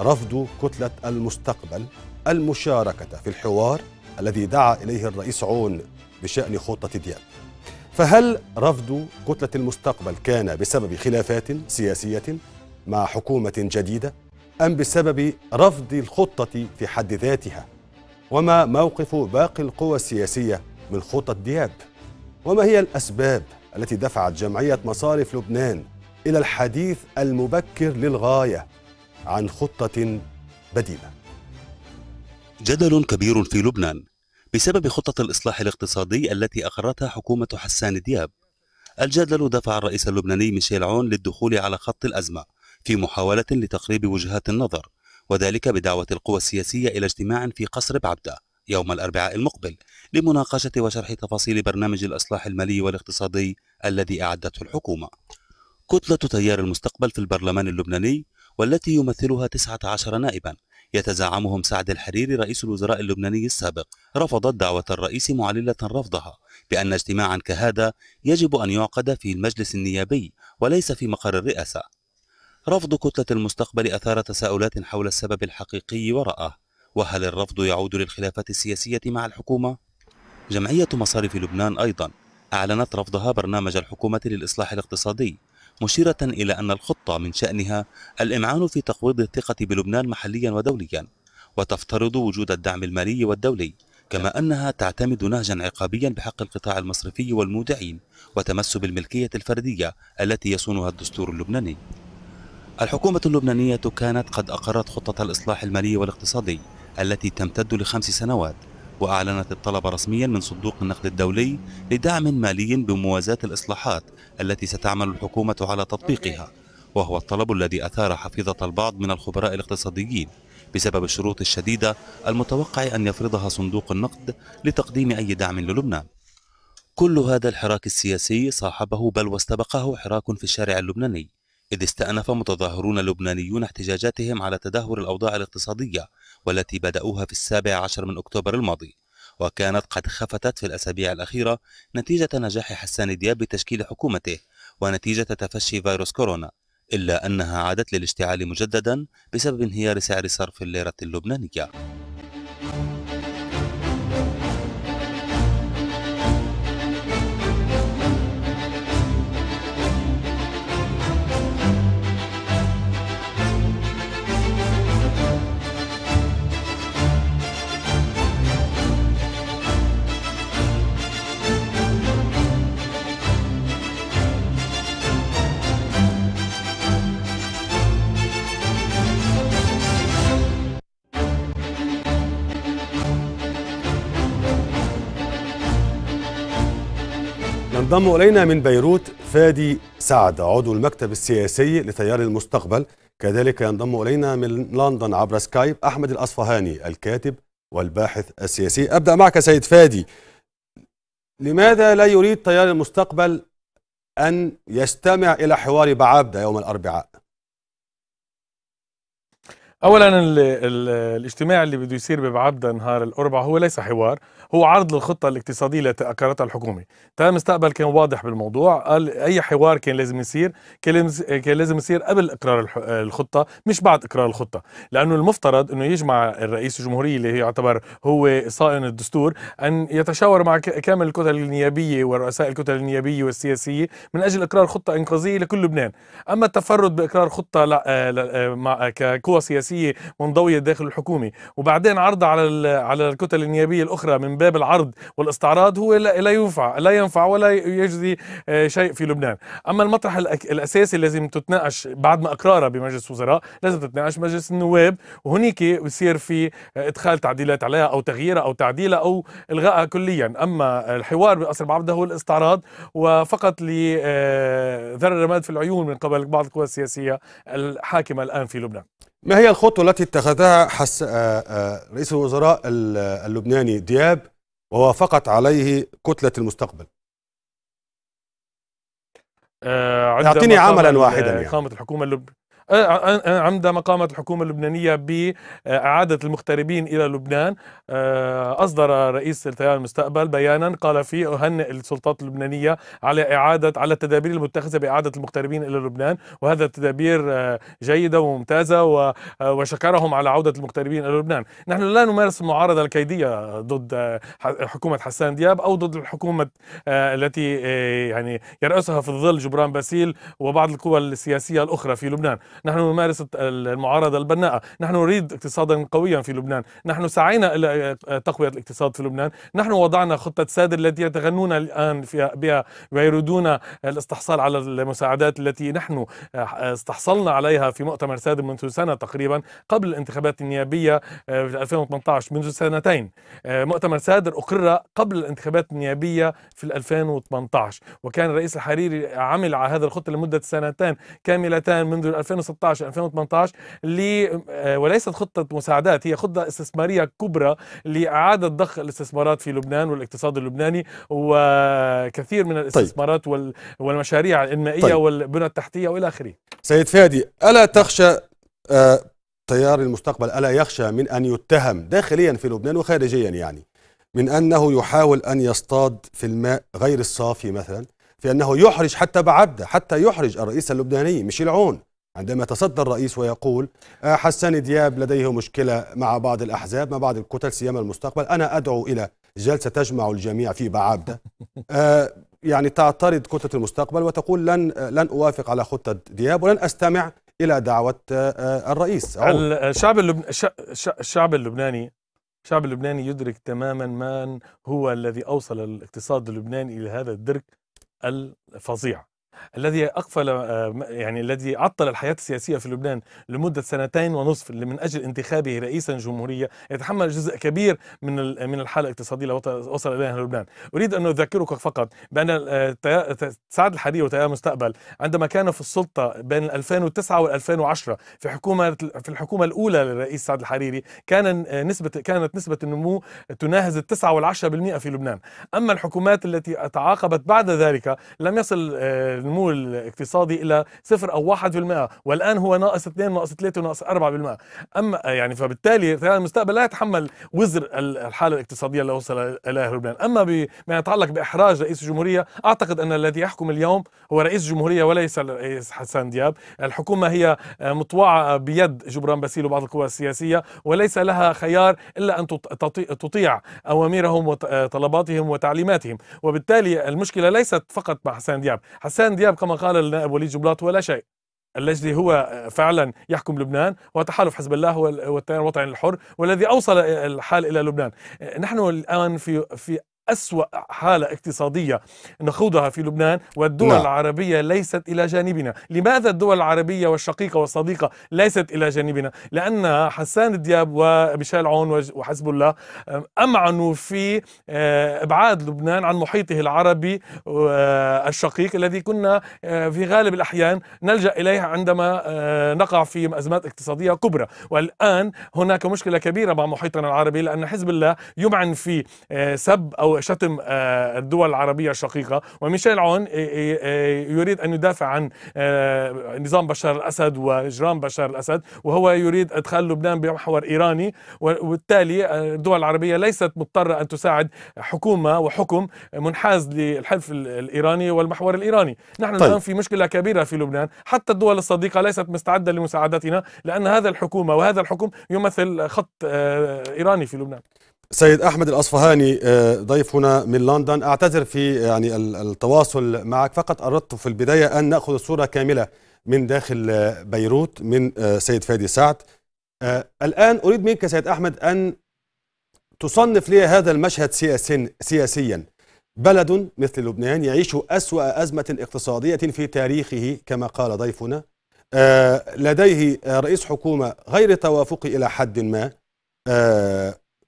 رفض كتلة المستقبل المشاركة في الحوار الذي دعا إليه الرئيس عون بشأن خطة دياب فهل رفض كتلة المستقبل كان بسبب خلافات سياسية مع حكومة جديدة أم بسبب رفض الخطة في حد ذاتها وما موقف باقي القوى السياسية من خطة دياب؟ وما هي الأسباب التي دفعت جمعية مصارف لبنان إلى الحديث المبكر للغاية عن خطة بديلة جدل كبير في لبنان بسبب خطة الإصلاح الاقتصادي التي أقرتها حكومة حسان دياب الجدل دفع الرئيس اللبناني ميشيل عون للدخول على خط الأزمة في محاولة لتقريب وجهات النظر وذلك بدعوة القوى السياسية إلى اجتماع في قصر بعبده يوم الأربعاء المقبل لمناقشة وشرح تفاصيل برنامج الإصلاح المالي والاقتصادي الذي أعدته الحكومة كتلة تيار المستقبل في البرلمان اللبناني والتي يمثلها 19 نائبا يتزعمهم سعد الحريري رئيس الوزراء اللبناني السابق رفضت دعوة الرئيس معللة رفضها بأن اجتماعا كهذا يجب أن يعقد في المجلس النيابي وليس في مقر الرئاسة رفض كتلة المستقبل أثار تساؤلات حول السبب الحقيقي وراءه وهل الرفض يعود للخلافات السياسية مع الحكومة؟ جمعية مصارف لبنان أيضا أعلنت رفضها برنامج الحكومة للإصلاح الاقتصادي مشيرة إلى أن الخطة من شأنها الإمعان في تقويض الثقة بلبنان محليا ودوليا وتفترض وجود الدعم المالي والدولي كما أنها تعتمد نهجا عقابيا بحق القطاع المصرفي والمودعين وتمس بالملكية الفردية التي يصونها الدستور اللبناني الحكومة اللبنانية كانت قد أقرت خطة الإصلاح المالي والاقتصادي التي تمتد لخمس سنوات وأعلنت الطلب رسميا من صندوق النقد الدولي لدعم مالي بموازاة الإصلاحات التي ستعمل الحكومة على تطبيقها وهو الطلب الذي أثار حفيظة البعض من الخبراء الاقتصاديين بسبب الشروط الشديدة المتوقع أن يفرضها صندوق النقد لتقديم أي دعم للبنان كل هذا الحراك السياسي صاحبه بل واستبقه حراك في الشارع اللبناني إذ استأنف متظاهرون لبنانيون احتجاجاتهم على تدهور الأوضاع الاقتصادية والتي بدأوها في السابع عشر من أكتوبر الماضي وكانت قد خفتت في الأسابيع الأخيرة نتيجة نجاح حسان دياب بتشكيل حكومته ونتيجة تفشي فيروس كورونا إلا أنها عادت للاشتعال مجددا بسبب انهيار سعر صرف الليرة اللبنانية ينضم الينا من بيروت فادي سعد عضو المكتب السياسي لتيار المستقبل كذلك ينضم الينا من لندن عبر سكايب احمد الاصفهاني الكاتب والباحث السياسي ابدا معك سيد فادي لماذا لا يريد تيار المستقبل ان يستمع الى حوار بعبده يوم الاربعاء اولا الاجتماع اللي بده يصير ببعبده نهار الاربعاء هو ليس حوار هو عرض للخطة الاقتصادية التي أقرتها الحكومة تمام مستقبل كان واضح بالموضوع قال أي حوار كان لازم يصير كان لازم يصير قبل إقرار الخطة مش بعد إقرار الخطة لأنه المفترض أنه يجمع الرئيس الجمهورية اللي يعتبر هو صائن الدستور أن يتشاور مع كامل الكتل النيابية ورؤساء الكتل النيابية والسياسية من أجل إقرار خطة إنقاذية لكل لبنان أما التفرد بإقرار خطة لا آه، لا آه، مع آه، كقوى سياسية منضوية داخل الحكومة وبعدين عرضها على على الكتل النيابية الأخرى من باب العرض والاستعراض هو لا ينفع لا ينفع ولا يجدي آه، شيء في لبنان اما المطرح الاساسي لازم تتناقش بعد ما اقرارها بمجلس وزراء لازم تتناقش مجلس النواب وهنيك بصير في آه، ادخال تعديلات عليها او تغييرها او تعديلها او الغائها كليا اما الحوار بقصر بعبده هو الاستعراض وفقط لذر آه، الرماد في العيون من قبل بعض القوى السياسيه الحاكمه الان في لبنان ما هي الخطوة التي اتخذها حس آه، آه، رئيس الوزراء اللبناني دياب ووافقت عليه كتلة المستقبل؟ آه، أعطيني عملا واحدا يعني قامت الحكومة اللبنانية عندما قامت الحكومة اللبنانية بإعادة المغتربين إلى لبنان أصدر رئيس التيار المستقبل بيانا قال فيه أهنئ السلطات اللبنانية على إعادة على التدابير المتخذة بإعادة المغتربين إلى لبنان وهذا التدابير جيدة وممتازة وشكرهم على عودة المغتربين إلى لبنان نحن لا نمارس المعارضة الكيدية ضد حكومة حسان دياب أو ضد الحكومة التي يعني يرأسها في الظل جبران باسيل وبعض القوى السياسية الأخرى في لبنان نحن نمارس المعارضة البناءة نحن نريد اقتصادا قويا في لبنان نحن سعينا إلى تقوية الاقتصاد في لبنان نحن وضعنا خطة ساد التي يتغنون الآن بها ويريدون الاستحصال على المساعدات التي نحن آه، استحصلنا عليها في مؤتمر ساد منذ سنة تقريبا قبل الانتخابات النيابية آه، في 2018 منذ سنتين آه، مؤتمر سادر أقر قبل الانتخابات النيابية في 2018 وكان الرئيس الحريري عمل على هذا الخطة لمدة سنتين كاملتان منذ 2017 2016 2018 آه، وليست خطه مساعدات هي خطه استثماريه كبرى لاعاده ضخ الاستثمارات في لبنان والاقتصاد اللبناني وكثير من طيب. الاستثمارات طيب. والمشاريع الانمائيه طيب. والبنى التحتيه والى اخره. سيد فادي الا تخشى آه تيار المستقبل الا يخشى من ان يتهم داخليا في لبنان وخارجيا يعني من انه يحاول ان يصطاد في الماء غير الصافي مثلا في انه يحرج حتى بعبده حتى يحرج الرئيس اللبناني ميشيل عون عندما يتصدى الرئيس ويقول آه، حسان دياب لديه مشكلة مع بعض الأحزاب مع بعض الكتل سيما المستقبل أنا أدعو إلى جلسة تجمع الجميع في بعابدة *laughs* يعني تعترض كتلة المستقبل وتقول لن لن أوافق على خطة دياب ولن أستمع إلى دعوة آه، الرئيس الشعب اللبناني الشعب اللبناني الشعب اللبناني يدرك تماما من هو الذي أوصل الاقتصاد اللبناني إلى هذا الدرك الفظيع الذي أقفل آه، يعني الذي عطل الحياة السياسية في لبنان لمدة سنتين ونصف من أجل انتخابه رئيسا جمهورية يتحمل جزء كبير من من الحالة الاقتصادية التي وصل إليها لبنان أريد أن أذكرك فقط بأن آه، سعد الحريري وتيار المستقبل عندما كان في السلطة بين 2009 و 2010 في حكومة في الحكومة الأولى للرئيس سعد الحريري كان آه، نسبة كانت نسبة النمو تناهز التسعة والعشرة بالمئة في لبنان أما الحكومات التي تعاقبت بعد ذلك لم يصل النمو الاقتصادي الى صفر او 1% والان هو ناقص 2 ناقص 3 وناقص 4% اما يعني فبالتالي المستقبل لا يتحمل وزر الحاله الاقتصاديه اللي وصل اليها لبنان اما بما يتعلق باحراج رئيس الجمهوريه اعتقد ان الذي يحكم اليوم هو رئيس الجمهوريه وليس الرئيس حسان دياب الحكومه هي مطوعه بيد جبران باسيل وبعض القوى السياسيه وليس لها خيار الا ان تطيع اوامرهم وطلباتهم وتعليماتهم وبالتالي المشكله ليست فقط مع حسان دياب حسان حسين دياب كما قال النائب وليد جبلاط هو لا آه، شيء الذي هو فعلا يحكم لبنان وتحالف حزب الله هو التيار الوطني الحر والذي اوصل الحال الى لبنان آه، نحن الان في في أسوأ حالة اقتصادية نخوضها في لبنان والدول لا. نعم. العربية ليست إلى جانبنا لماذا الدول العربية والشقيقة والصديقة ليست إلى جانبنا لأن حسان دياب وميشيل عون وحزب الله أمعنوا في آه، إبعاد لبنان عن محيطه العربي آه، الشقيق الذي كنا آه، في غالب الأحيان نلجأ إليه عندما نقع في أزمات اقتصادية كبرى والآن هناك مشكلة كبيرة مع محيطنا العربي لأن حزب الله يمعن في سب أو وشتم آه، الدول العربية الشقيقة وميشيل عون يريد أن يدافع عن آه، نظام بشار الأسد وإجرام بشار الأسد وهو يريد إدخال لبنان بمحور إيراني وبالتالي آه، الدول العربية ليست مضطرة أن تساعد حكومة وحكم منحاز للحلف الإيراني والمحور الإيراني نحن طيب. الآن في مشكلة كبيرة في لبنان حتى الدول الصديقة ليست مستعدة لمساعدتنا لأن هذا الحكومة وهذا الحكم يمثل خط إيراني في لبنان سيد احمد الاصفهاني آه، ضيف هنا من لندن اعتذر في آه، يعني التواصل معك فقط اردت في البدايه ان ناخذ الصوره كامله من داخل آه، بيروت من سيد فادي سعد الان اريد منك سيد احمد ان تصنف لي هذا المشهد سياسيا سياسيا بلد مثل لبنان يعيش اسوا ازمه اقتصاديه في تاريخه كما قال ضيفنا لديه رئيس حكومه غير توافقي الى حد ما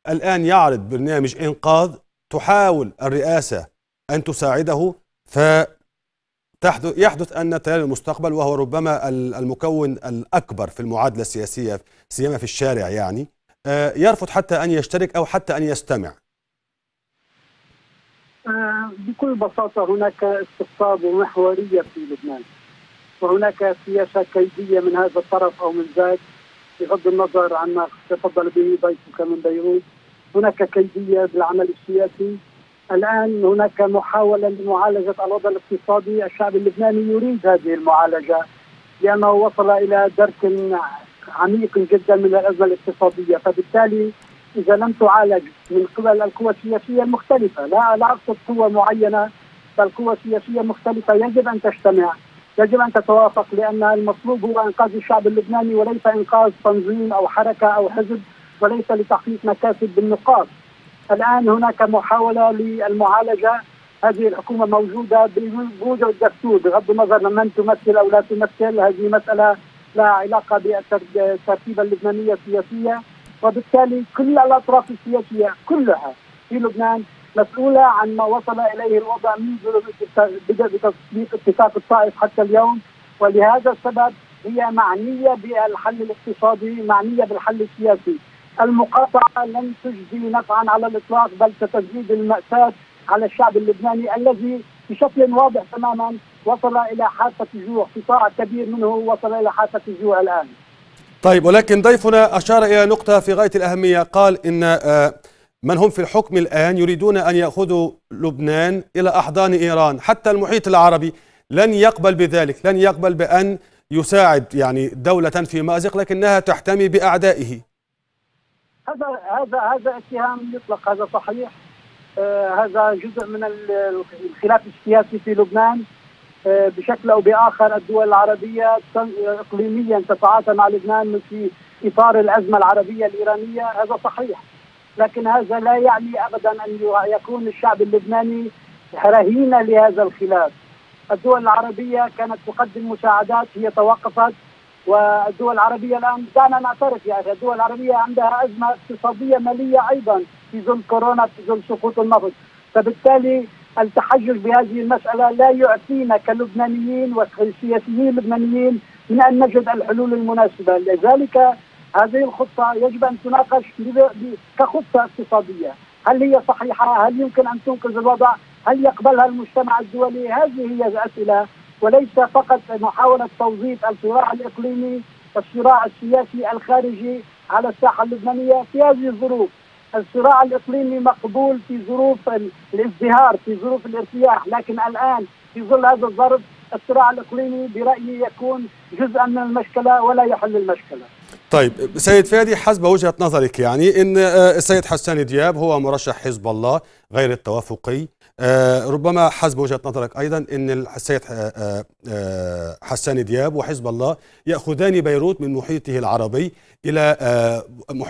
الآن يعرض برنامج إنقاذ تحاول الرئاسة أن تساعده فيحدث أن تيار المستقبل وهو ربما المكون الأكبر في المعادلة السياسية سيما في الشارع يعني آه، يرفض حتى أن يشترك أو حتى أن يستمع آه، بكل بساطة هناك استقطاب محورية في لبنان وهناك سياسة كيدية من هذا الطرف أو من ذاك بغض النظر عما تفضل به ضيفك من بيروت هناك كيديه بالعمل السياسي الان هناك محاوله لمعالجه الوضع الاقتصادي، الشعب اللبناني يريد هذه المعالجه لانه وصل الى درك عميق جدا من الازمه الاقتصاديه، فبالتالي اذا لم تعالج من قبل القوى السياسيه المختلفه، لا لا اقصد قوى معينه بل قوى سياسيه مختلفه يجب ان تجتمع، يجب ان تتوافق لان المطلوب هو انقاذ الشعب اللبناني وليس انقاذ تنظيم او حركه او حزب وليس لتحقيق مكاسب بالنقاط الان هناك محاوله للمعالجه هذه الحكومه موجوده بوجود الدستور بغض النظر من تمثل او لا تمثل هذه مساله لها علاقه بالترتيب اللبنانيه السياسيه وبالتالي كل الاطراف السياسيه كلها في لبنان مسؤوله عن ما وصل اليه الوضع منذ بدا بتطبيق اتفاق الطائف حتى اليوم ولهذا السبب هي معنيه بالحل الاقتصادي معنيه بالحل السياسي المقاطعه لن تجدي نفعا على الاطلاق بل ستزيد الماساه على الشعب اللبناني الذي بشكل واضح تماما وصل الى حافه الجوع قطاع كبير منه وصل الى حافه الجوع الان. طيب ولكن ضيفنا اشار الى نقطه في غايه الاهميه قال ان آه، من هم في الحكم الان يريدون ان ياخذوا لبنان الى احضان ايران حتى المحيط العربي لن يقبل بذلك لن يقبل بان يساعد يعني دولة في مأزق لكنها تحتمي بأعدائه هذا هذا هذا اتهام يطلق هذا صحيح آه هذا جزء من الخلاف السياسي في لبنان آه بشكل او باخر الدول العربيه اقليميا تتعاطى مع لبنان في اطار الازمه العربيه الايرانيه هذا صحيح لكن هذا لا يعني ابدا ان يكون الشعب اللبناني رهينه لهذا الخلاف الدول العربيه كانت تقدم مساعدات هي توقفت والدول العربيه الان دعنا نعترف يعني الدول العربيه عندها ازمه اقتصاديه ماليه ايضا في ظل كورونا في ظل سقوط النفط فبالتالي التحجج بهذه المساله لا يعفينا كلبنانيين وسياسيين لبنانيين من ان نجد الحلول المناسبه لذلك هذه الخطه يجب ان تناقش كخطه اقتصاديه هل هي صحيحه هل يمكن ان تنقذ الوضع هل يقبلها المجتمع الدولي هذه هي الاسئله وليس فقط محاوله توظيف الصراع الاقليمي والصراع السياسي الخارجي على الساحه اللبنانيه في هذه الظروف. الصراع الاقليمي مقبول في ظروف الازدهار، في ظروف الارتياح، لكن الان في ظل هذا الظرف الصراع الاقليمي برايي يكون جزءا من المشكله ولا يحل المشكله. طيب سيد فادي حسب وجهه نظرك يعني ان آه، السيد حسان دياب هو مرشح حزب الله غير التوافقي آه، ربما حسب وجهه نظرك ايضا ان السيد آه، آه، حسان دياب وحزب الله ياخذان بيروت من محيطه العربي الى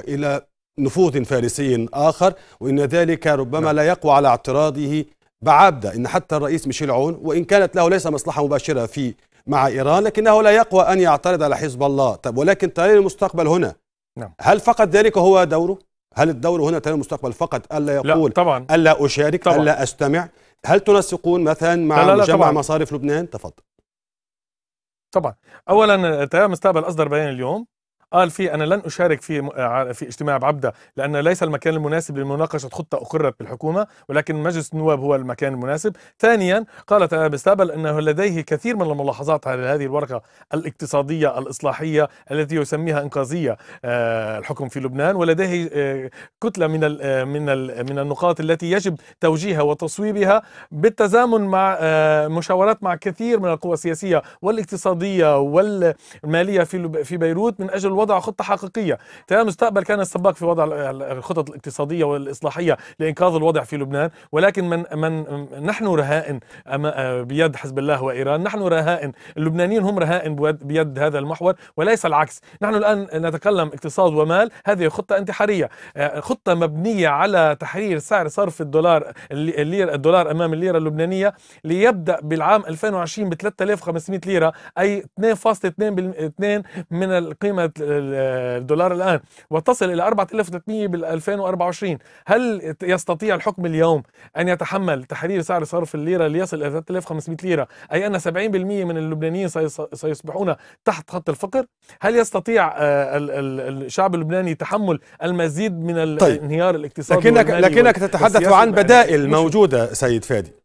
الى نفوذ فارسي اخر وان ذلك ربما نعم. لا يقوى على اعتراضه بعبده ان حتى الرئيس ميشيل عون وان كانت له ليس مصلحه مباشره في مع ايران لكنه لا يقوى ان يعترض على حزب الله طب ولكن تاريخ المستقبل هنا نعم. هل فقط ذلك هو دوره هل الدور هنا تنال المستقبل فقط الا يقول لا طبعا الا اشارك طبعا الا استمع هل تنسقون مثلا مع لا لا لا مجمع طبعا مصارف لبنان تفضل طبعا اولا تيار المستقبل اصدر بيان اليوم قال فيه أنا لن أشارك في آه، في اجتماع بعبدة لأن ليس المكان المناسب لمناقشة خطة أقرت بالحكومة ولكن مجلس النواب هو المكان المناسب ثانيا قالت أنا أنه لديه كثير من الملاحظات على هذه الورقة الاقتصادية الإصلاحية التي يسميها إنقاذية آه، الحكم في لبنان ولديه آه، كتلة من من من النقاط التي يجب توجيهها وتصويبها بالتزامن مع مشاورات مع كثير من القوى السياسية والاقتصادية والمالية في في بيروت من أجل وضع خطة حقيقية تيار المستقبل كان السباق في وضع الخطط الاقتصادية والإصلاحية لإنقاذ الوضع في لبنان ولكن من من نحن رهائن آه، بيد حزب الله وإيران نحن رهائن اللبنانيين هم رهائن بيد هذا المحور وليس العكس نحن الآن نتكلم اقتصاد ومال هذه خطة انتحارية آه، خطة مبنية على تحرير سعر صرف الدولار الليرة الدولار أمام الليرة اللبنانية ليبدأ بالعام 2020 ب 3500 ليرة أي 2.2 من القيمة الدولار الآن وتصل إلى 4300 بال 2024 هل يستطيع الحكم اليوم أن يتحمل تحرير سعر صرف الليرة ليصل إلى 3500 ليرة أي أن 70% من اللبنانيين سيصبحون تحت خط الفقر هل يستطيع آه، الشعب اللبناني تحمل المزيد من الانهيار الاقتصادي طيب. لكنك لكنك تتحدث عن بدائل موجودة سيد فادي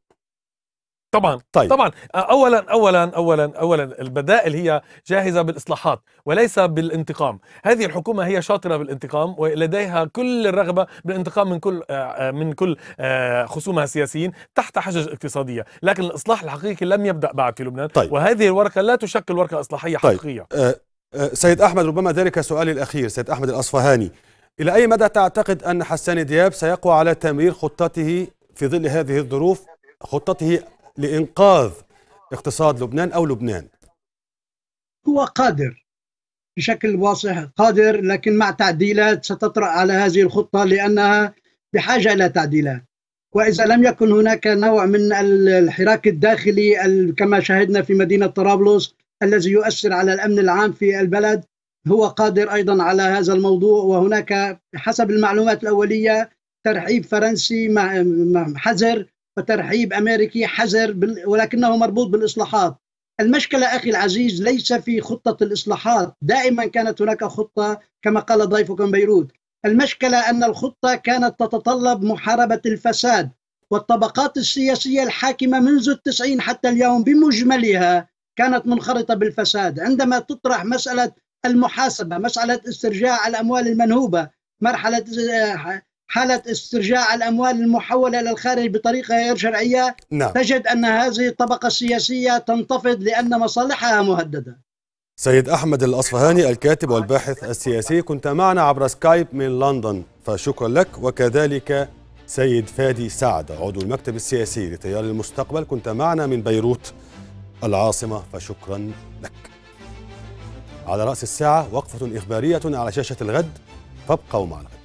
طبعا طيب. طبعا آه، اولا اولا اولا اولا البدائل هي جاهزه بالاصلاحات وليس بالانتقام هذه الحكومه هي شاطره بالانتقام ولديها كل الرغبه بالانتقام من كل آه، آه، من كل خصومها السياسيين تحت حجج اقتصاديه لكن الاصلاح الحقيقي لم يبدا بعد في لبنان طيب. وهذه الورقه لا تشكل ورقه اصلاحيه طيب. حقيقيه أه سيد احمد ربما ذلك سؤالي الاخير سيد احمد الاصفهاني الى اي مدى تعتقد ان حسان دياب سيقوى على تمرير خطته في ظل هذه الظروف خطته لإنقاذ اقتصاد لبنان أو لبنان هو قادر بشكل واضح قادر لكن مع تعديلات ستطرأ على هذه الخطة لأنها بحاجة إلى تعديلات وإذا لم يكن هناك نوع من الحراك الداخلي كما شاهدنا في مدينة طرابلس الذي يؤثر على الأمن العام في البلد هو قادر أيضا على هذا الموضوع وهناك حسب المعلومات الأولية ترحيب فرنسي مع حذر وترحيب أمريكي حذر بال... ولكنه مربوط بالإصلاحات المشكلة أخي العزيز ليس في خطة الإصلاحات دائما كانت هناك خطة كما قال ضيفكم بيروت المشكلة أن الخطة كانت تتطلب محاربة الفساد والطبقات السياسية الحاكمة منذ التسعين حتى اليوم بمجملها كانت منخرطة بالفساد عندما تطرح مسألة المحاسبة مسألة استرجاع الأموال المنهوبة مرحلة آه، حالة استرجاع الأموال المحولة إلى الخارج بطريقة غير شرعية نعم. تجد أن هذه الطبقة السياسية تنتفض لأن مصالحها مهددة سيد أحمد الأصفهاني الكاتب والباحث السياسي كنت معنا عبر سكايب من لندن فشكرا لك وكذلك سيد فادي سعد عضو المكتب السياسي لتيار المستقبل كنت معنا من بيروت العاصمة فشكرا لك على رأس الساعة وقفة إخبارية على شاشة الغد فابقوا معنا